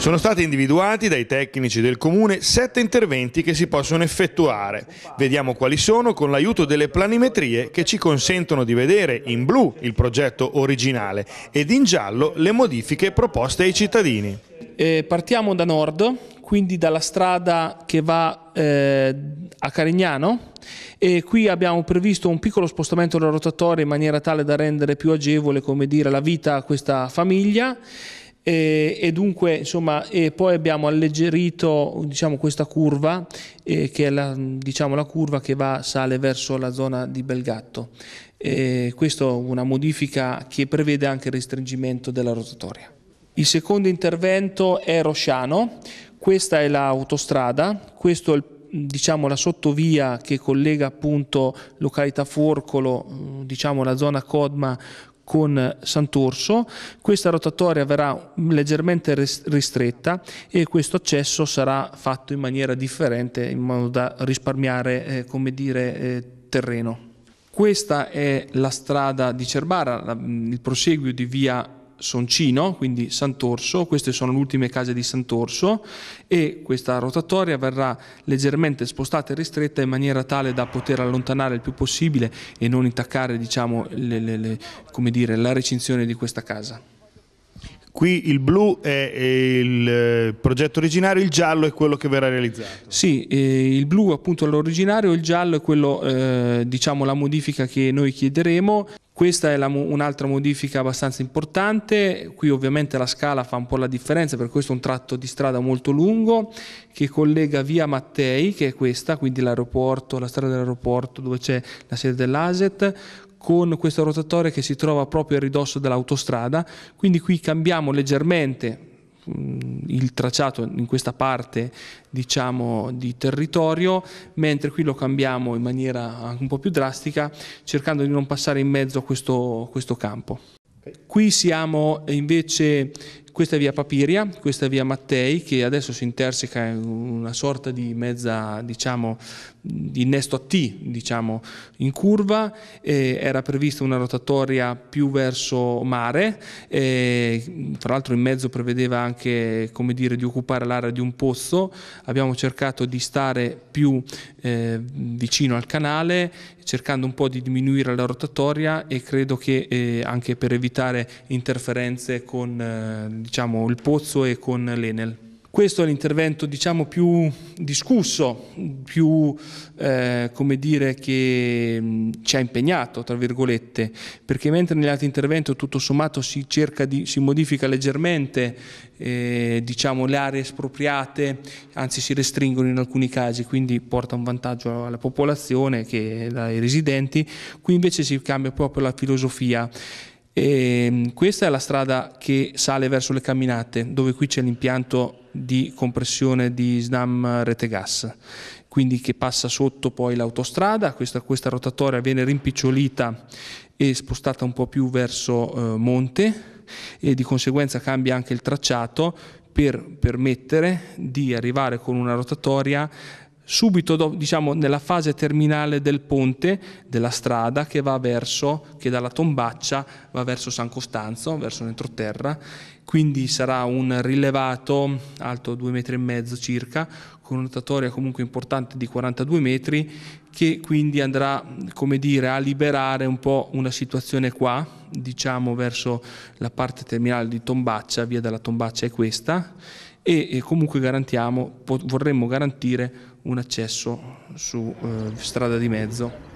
Sono stati individuati dai tecnici del comune sette interventi che si possono effettuare. Vediamo quali sono con l'aiuto delle planimetrie che ci consentono di vedere in blu il progetto originale ed in giallo le modifiche proposte ai cittadini. Eh, partiamo da nord, quindi dalla strada che va eh, a Carignano e qui abbiamo previsto un piccolo spostamento della rotatoria in maniera tale da rendere più agevole dire, la vita a questa famiglia e, e dunque, insomma, e poi abbiamo alleggerito diciamo, questa curva, eh, che è la, diciamo, la curva che va, sale verso la zona di Belgatto. Eh, questa è una modifica che prevede anche il restringimento della rotatoria. Il secondo intervento è Rosciano, questa è l'autostrada, questa è il diciamo, la sottovia che collega appunto località Forcolo, diciamo la zona Codma con Sant'Orso, questa rotatoria verrà leggermente ristretta e questo accesso sarà fatto in maniera differente in modo da risparmiare eh, come dire, eh, terreno. Questa è la strada di Cerbara, il proseguio di via Soncino, quindi Sant'Orso, queste sono le ultime case di Sant'Orso e questa rotatoria verrà leggermente spostata e ristretta in maniera tale da poter allontanare il più possibile e non intaccare diciamo, le, le, le, dire, la recinzione di questa casa. Qui il blu è il eh, progetto originario, il giallo è quello che verrà realizzato. Sì, eh, il blu appunto è l'originario, il giallo è quello, eh, diciamo, la modifica che noi chiederemo. Questa è la, un'altra modifica abbastanza importante, qui ovviamente la scala fa un po' la differenza, per questo è un tratto di strada molto lungo che collega via Mattei, che è questa, quindi l'aeroporto, la strada dell'aeroporto dove c'è la sede dell'ASET, con questa rotatoria che si trova proprio a ridosso dell'autostrada, quindi qui cambiamo leggermente mm, il tracciato in questa parte diciamo di territorio mentre qui lo cambiamo in maniera un po' più drastica cercando di non passare in mezzo a questo, questo campo qui siamo invece questa è via Papiria, questa è via Mattei che adesso si interseca in una sorta di mezza, diciamo, di innesto a T, diciamo, in curva, eh, era prevista una rotatoria più verso mare, eh, tra l'altro in mezzo prevedeva anche, come dire, di occupare l'area di un pozzo, abbiamo cercato di stare più eh, vicino al canale, cercando un po' di diminuire la rotatoria e credo che eh, anche per evitare interferenze con eh, diciamo, il Pozzo e con l'Enel. Questo è l'intervento diciamo, più discusso, più eh, come dire, che ci ha impegnato, tra virgolette, perché mentre negli altri interventi tutto sommato si, cerca di, si modifica leggermente eh, diciamo, le aree espropriate, anzi si restringono in alcuni casi, quindi porta un vantaggio alla popolazione, che, ai residenti, qui invece si cambia proprio la filosofia e ehm, questa è la strada che sale verso le camminate, dove qui c'è l'impianto di compressione di SNAM rete gas, quindi che passa sotto poi l'autostrada, questa, questa, rotatoria viene rimpicciolita e spostata un po' più verso eh, monte e di conseguenza cambia anche il tracciato per permettere di arrivare con una rotatoria subito do, diciamo, nella fase terminale del ponte, della strada che va verso, che dalla tombaccia va verso San Costanzo, verso l'entroterra, quindi sarà un rilevato alto 2,5 metri circa, con una notatoria comunque importante di 42 metri, che quindi andrà, come dire, a liberare un po' una situazione qua, diciamo verso la parte terminale di tombaccia, via della tombaccia è questa, e, e comunque garantiamo, vorremmo garantire un accesso su eh, strada di mezzo.